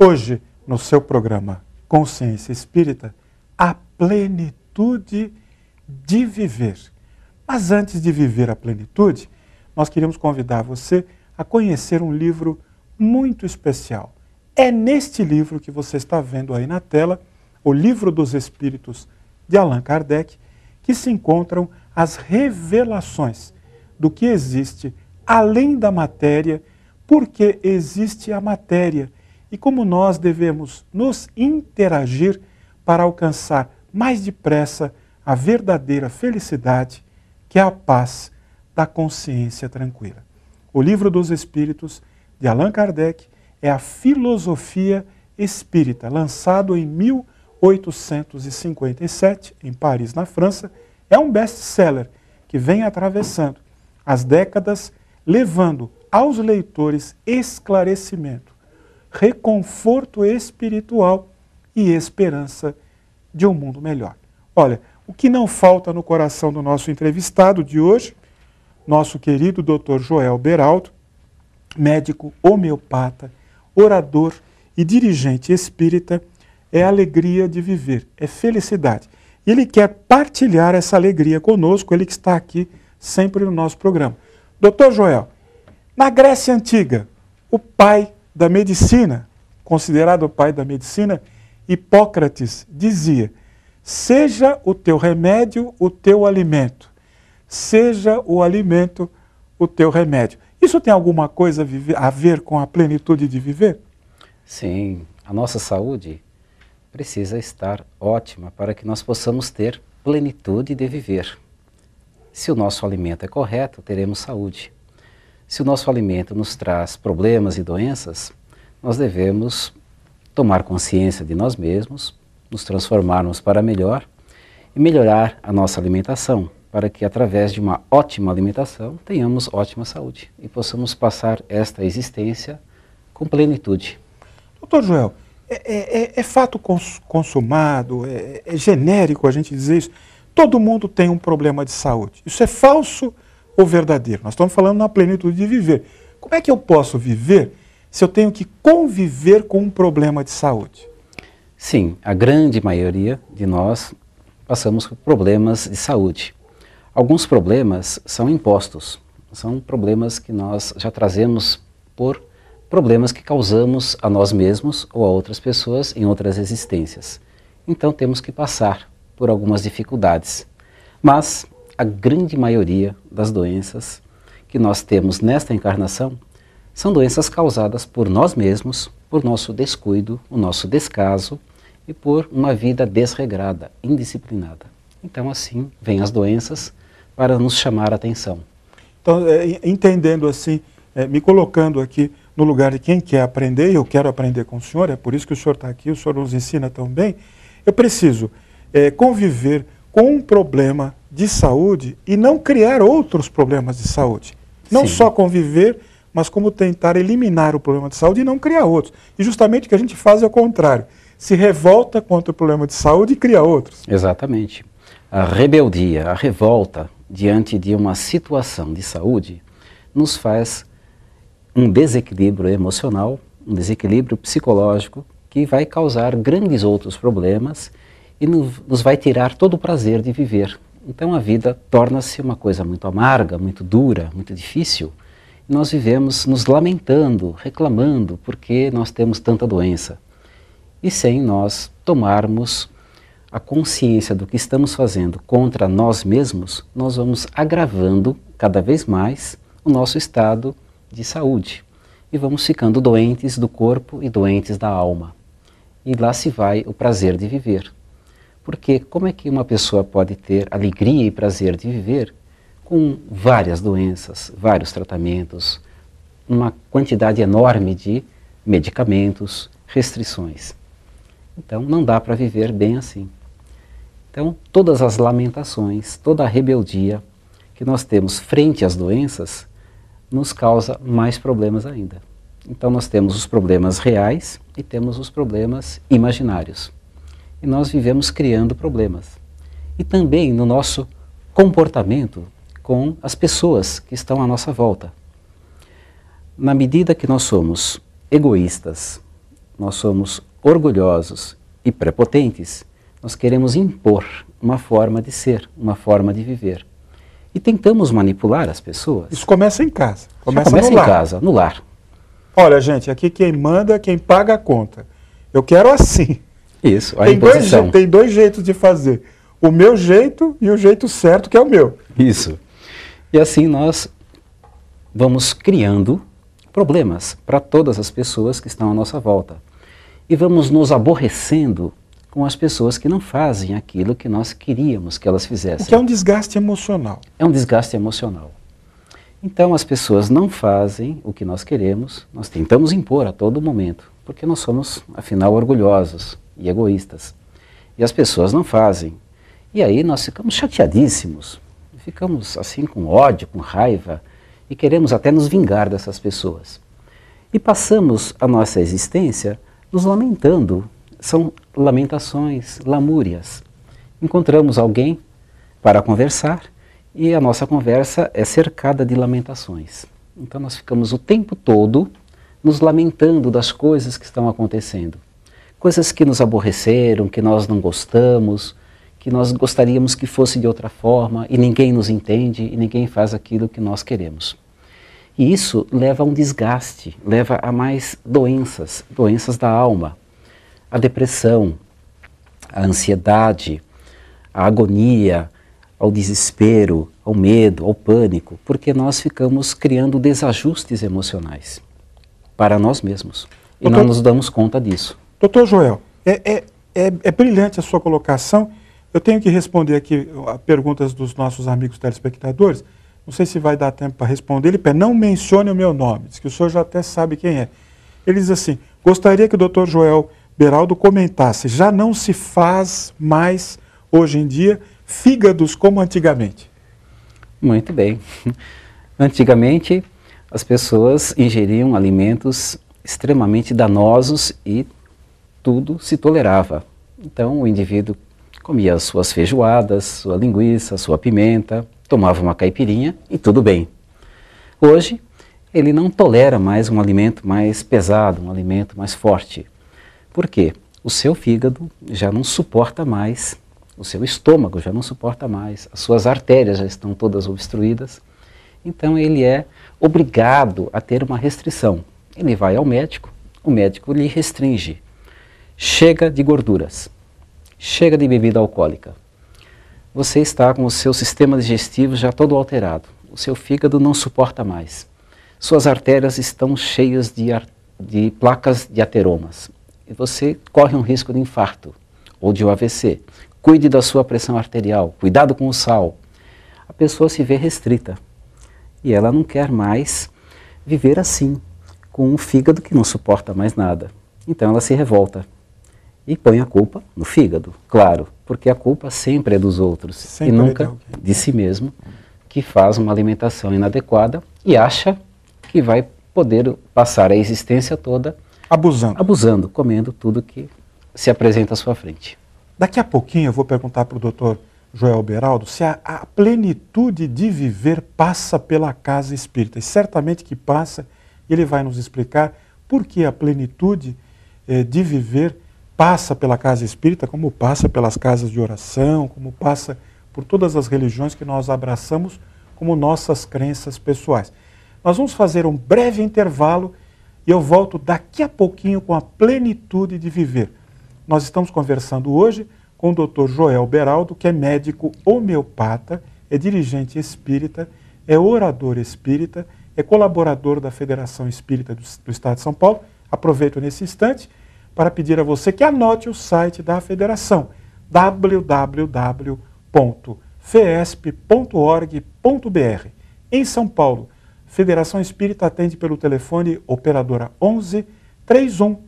Hoje, no seu programa Consciência Espírita, a plenitude de viver. Mas antes de viver a plenitude, nós queríamos convidar você a conhecer um livro muito especial. É neste livro que você está vendo aí na tela, O Livro dos Espíritos de Allan Kardec, que se encontram as revelações do que existe além da matéria, porque existe a matéria e como nós devemos nos interagir para alcançar mais depressa a verdadeira felicidade, que é a paz da consciência tranquila. O Livro dos Espíritos, de Allan Kardec, é a filosofia espírita, lançado em 1857, em Paris, na França. É um best-seller que vem atravessando as décadas, levando aos leitores esclarecimento reconforto espiritual e esperança de um mundo melhor. Olha, o que não falta no coração do nosso entrevistado de hoje, nosso querido Dr. Joel Beraldo, médico homeopata, orador e dirigente espírita, é alegria de viver, é felicidade. Ele quer partilhar essa alegria conosco, ele que está aqui sempre no nosso programa. Doutor Joel, na Grécia Antiga, o pai da medicina, considerado o pai da medicina, Hipócrates dizia: seja o teu remédio o teu alimento, seja o alimento o teu remédio. Isso tem alguma coisa a ver com a plenitude de viver? Sim, a nossa saúde precisa estar ótima para que nós possamos ter plenitude de viver. Se o nosso alimento é correto, teremos saúde. Se o nosso alimento nos traz problemas e doenças, nós devemos tomar consciência de nós mesmos, nos transformarmos para melhor e melhorar a nossa alimentação, para que através de uma ótima alimentação tenhamos ótima saúde e possamos passar esta existência com plenitude. Doutor Joel, é, é, é, é fato cons consumado, é, é genérico a gente dizer isso. Todo mundo tem um problema de saúde. Isso é falso ou verdadeiro? Nós estamos falando na plenitude de viver. Como é que eu posso viver se eu tenho que conviver com um problema de saúde? Sim, a grande maioria de nós passamos por problemas de saúde. Alguns problemas são impostos, são problemas que nós já trazemos por problemas que causamos a nós mesmos ou a outras pessoas em outras existências. Então temos que passar por algumas dificuldades. Mas a grande maioria das doenças que nós temos nesta encarnação são doenças causadas por nós mesmos, por nosso descuido, o nosso descaso e por uma vida desregrada, indisciplinada. Então, assim, vêm as doenças para nos chamar a atenção. Então, é, entendendo assim, é, me colocando aqui no lugar de quem quer aprender, e eu quero aprender com o senhor, é por isso que o senhor está aqui, o senhor nos ensina tão bem, eu preciso é, conviver com um problema de saúde e não criar outros problemas de saúde. Não Sim. só conviver mas como tentar eliminar o problema de saúde e não criar outros. E justamente o que a gente faz é o contrário. Se revolta contra o problema de saúde e cria outros. Exatamente. A rebeldia, a revolta diante de uma situação de saúde nos faz um desequilíbrio emocional, um desequilíbrio psicológico que vai causar grandes outros problemas e nos vai tirar todo o prazer de viver. Então a vida torna-se uma coisa muito amarga, muito dura, muito difícil nós vivemos nos lamentando, reclamando porque nós temos tanta doença. E sem nós tomarmos a consciência do que estamos fazendo contra nós mesmos, nós vamos agravando cada vez mais o nosso estado de saúde e vamos ficando doentes do corpo e doentes da alma. E lá se vai o prazer de viver. Porque como é que uma pessoa pode ter alegria e prazer de viver com várias doenças, vários tratamentos, uma quantidade enorme de medicamentos, restrições. Então não dá para viver bem assim. Então, todas as lamentações, toda a rebeldia que nós temos frente às doenças nos causa mais problemas ainda. Então, nós temos os problemas reais e temos os problemas imaginários. E nós vivemos criando problemas. E também no nosso comportamento, com as pessoas que estão à nossa volta. Na medida que nós somos egoístas, nós somos orgulhosos e prepotentes, nós queremos impor uma forma de ser, uma forma de viver. E tentamos manipular as pessoas. Isso começa em casa. Começa, começa em lar. casa, no lar. Olha, gente, aqui quem manda, quem paga a conta. Eu quero assim. Isso, tem imposição. dois, tem dois jeitos de fazer. O meu jeito e o jeito certo, que é o meu. Isso. E assim nós vamos criando problemas para todas as pessoas que estão à nossa volta. E vamos nos aborrecendo com as pessoas que não fazem aquilo que nós queríamos que elas fizessem. O que é um desgaste emocional. É um desgaste emocional. Então as pessoas não fazem o que nós queremos, nós tentamos impor a todo momento, porque nós somos, afinal, orgulhosos e egoístas. E as pessoas não fazem. E aí nós ficamos chateadíssimos, ficamos assim com ódio, com raiva e queremos até nos vingar dessas pessoas. E passamos a nossa existência nos lamentando. São lamentações, lamúrias. Encontramos alguém para conversar e a nossa conversa é cercada de lamentações. Então nós ficamos o tempo todo nos lamentando das coisas que estão acontecendo. Coisas que nos aborreceram, que nós não gostamos, que nós gostaríamos que fosse de outra forma e ninguém nos entende e ninguém faz aquilo que nós queremos. E isso leva a um desgaste, leva a mais doenças, doenças da alma, a depressão, a ansiedade, a agonia, ao desespero, ao medo, ao pânico, porque nós ficamos criando desajustes emocionais para nós mesmos e doutor, não nos damos conta disso. Doutor Joel, é, é, é, é brilhante a sua colocação eu tenho que responder aqui uh, a perguntas dos nossos amigos telespectadores. Não sei se vai dar tempo para responder. Ele pede, não mencione o meu nome. Diz que o senhor já até sabe quem é. Ele diz assim, gostaria que o doutor Joel Beraldo comentasse, já não se faz mais, hoje em dia, fígados como antigamente. Muito bem. Antigamente, as pessoas ingeriam alimentos extremamente danosos e tudo se tolerava. Então, o indivíduo comia suas feijoadas, sua linguiça, sua pimenta, tomava uma caipirinha e tudo bem. Hoje, ele não tolera mais um alimento mais pesado, um alimento mais forte. Por quê? O seu fígado já não suporta mais, o seu estômago já não suporta mais, as suas artérias já estão todas obstruídas. Então ele é obrigado a ter uma restrição. Ele vai ao médico, o médico lhe restringe. Chega de gorduras. Chega de bebida alcoólica. Você está com o seu sistema digestivo já todo alterado. O seu fígado não suporta mais. Suas artérias estão cheias de, de placas de ateromas. E você corre um risco de infarto ou de um AVC. Cuide da sua pressão arterial. Cuidado com o sal. A pessoa se vê restrita. E ela não quer mais viver assim, com um fígado que não suporta mais nada. Então ela se revolta e põe a culpa no fígado, claro, porque a culpa sempre é dos outros sempre e é nunca de si mesmo, que faz uma alimentação inadequada e acha que vai poder passar a existência toda abusando, abusando, comendo tudo que se apresenta à sua frente. Daqui a pouquinho eu vou perguntar para o doutor Joel Beraldo se a, a plenitude de viver passa pela casa espírita. E certamente que passa, ele vai nos explicar por que a plenitude eh, de viver passa pela casa espírita, como passa pelas casas de oração, como passa por todas as religiões que nós abraçamos como nossas crenças pessoais. Nós vamos fazer um breve intervalo e eu volto daqui a pouquinho com a plenitude de viver. Nós estamos conversando hoje com o Dr. Joel Beraldo, que é médico homeopata, é dirigente espírita, é orador espírita, é colaborador da Federação Espírita do, do Estado de São Paulo. Aproveito nesse instante para pedir a você que anote o site da federação www.fesp.org.br. Em São Paulo, Federação Espírita atende pelo telefone operadora 11 31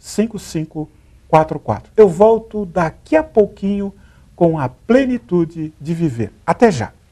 5544. Eu volto daqui a pouquinho com a plenitude de viver. Até já.